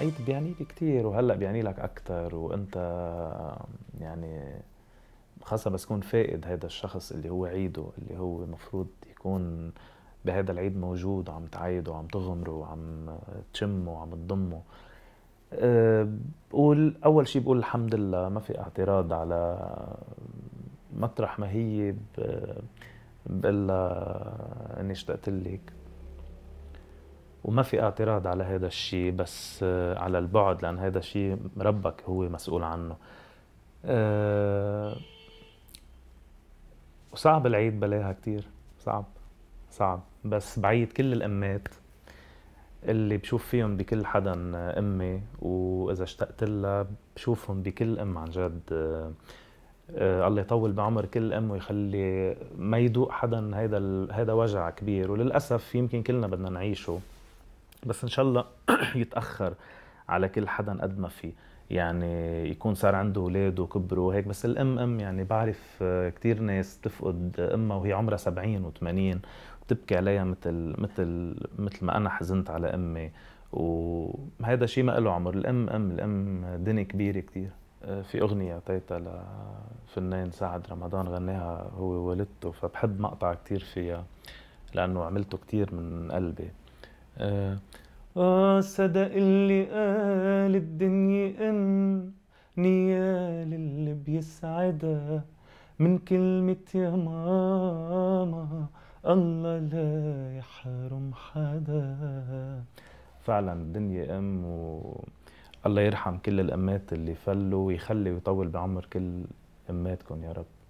اكيد بيعني لي كثير وهلا بيعني لك اكثر وانت يعني خاصه بس كون فاقد هذا الشخص اللي هو عيده اللي هو المفروض يكون بهذا العيد موجود وعم تعيده وعم تغمره وعم تشمه وعم تضمه بقول أه، اول شيء بقول الحمد لله ما في اعتراض على مطرح ما هي بقول اني اشتقت لك وما في اعتراض على هذا الشيء بس آه، على البعد لان هذا الشيء ربك هو مسؤول عنه وصعب آه، العيد بلاها كتير صعب صعب بس بعيد كل الامات اللي بشوف فيهم بكل حدا آه، امي واذا اشتقت لها بشوفهم بكل ام عن جد أه الله يطول بعمر كل ام ويخلي ما يدوق حدا هذا هذا وجع كبير وللاسف يمكن كلنا بدنا نعيشه بس ان شاء الله يتاخر على كل حدا قد ما في يعني يكون صار عنده اولاد وكبروا وهيك بس الام ام يعني بعرف آه، كثير ناس تفقد امها وهي عمرها 70 و80 بتبكي عليها مثل مثل مثل ما انا حزنت على امي وهذا شيء ما له عمر الام ام الام دنيا كبيره كثير آه، في اغنيه اعطيتها لفنان سعد رمضان غناها هو ووالدته فبحب مقطع كثير فيها لانه عملته كثير من قلبي آه صدق اللي قال الدنيا إن نيال اللي بيسعدها من كلمة يا ماما الله لا يحرم حدا فعلا الدنيا أم و الله يرحم كل الأمات اللي فلوا ويخلي ويطول بعمر كل أماتكم يا رب